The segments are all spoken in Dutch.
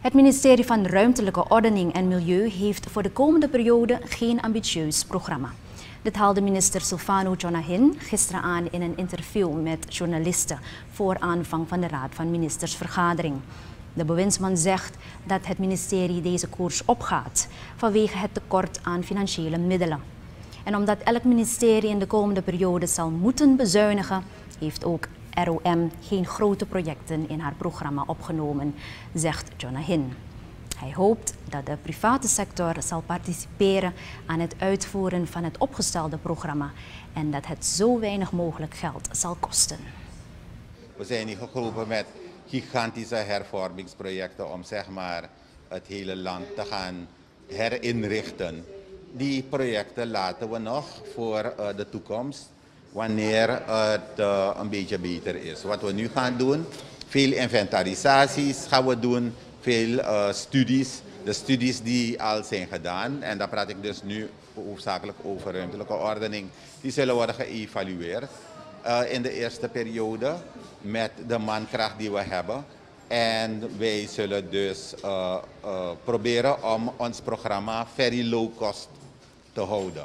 Het ministerie van Ruimtelijke Ordening en Milieu heeft voor de komende periode geen ambitieus programma. Dit haalde minister Silvano Jonahin gisteren aan in een interview met journalisten voor aanvang van de Raad van Ministersvergadering. De bewindsman zegt dat het ministerie deze koers opgaat vanwege het tekort aan financiële middelen. En omdat elk ministerie in de komende periode zal moeten bezuinigen, heeft ook ROM geen grote projecten in haar programma opgenomen, zegt Jonah Hin. Hij hoopt dat de private sector zal participeren aan het uitvoeren van het opgestelde programma en dat het zo weinig mogelijk geld zal kosten. We zijn niet geholpen met gigantische hervormingsprojecten om zeg maar, het hele land te gaan herinrichten. Die projecten laten we nog voor eh, de toekomst wanneer het eh, een beetje beter is. Wat we nu gaan doen, veel inventarisaties gaan we doen, veel eh, studies. De studies die al zijn gedaan, en daar praat ik dus nu hoofdzakelijk over ruimtelijke ordening, die zullen worden geëvalueerd eh, in de eerste periode met de mankracht die we hebben. En wij zullen dus proberen om ons programma very low cost te houden.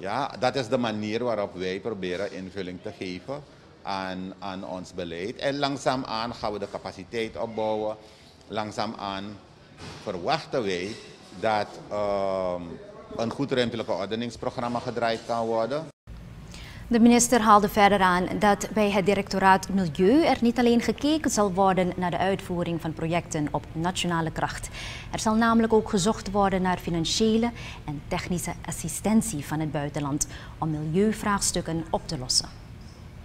Ja, dat is de manier waarop wij proberen invulling te geven aan, aan ons beleid. En langzaamaan gaan we de capaciteit opbouwen. Langzaamaan verwachten wij dat ehm, een goed ruimtelijke ordeningsprogramma gedraaid kan worden. De minister haalde verder aan dat bij het directoraat Milieu er niet alleen gekeken zal worden naar de uitvoering van projecten op nationale kracht. Er zal namelijk ook gezocht worden naar financiële en technische assistentie van het buitenland om milieuvraagstukken op te lossen.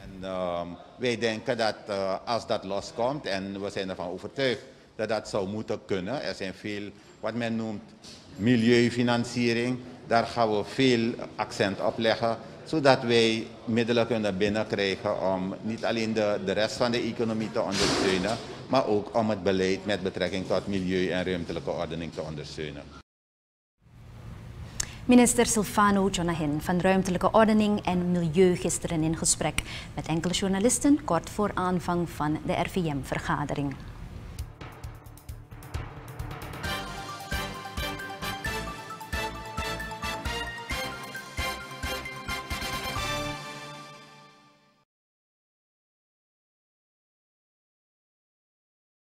En, ehm, wij denken dat eh, als dat loskomt, en we zijn ervan overtuigd dat dat zou moeten kunnen. Er zijn veel, wat men noemt, milieufinanciering. Daar gaan we veel accent op leggen, zodat wij middelen kunnen binnenkrijgen om niet alleen de, de rest van de economie te ondersteunen, maar ook om het beleid met betrekking tot milieu en ruimtelijke ordening te ondersteunen. Minister Silvano Jonahin van Ruimtelijke Ordening en Milieu gisteren in gesprek met enkele journalisten kort voor aanvang van de RVM-vergadering.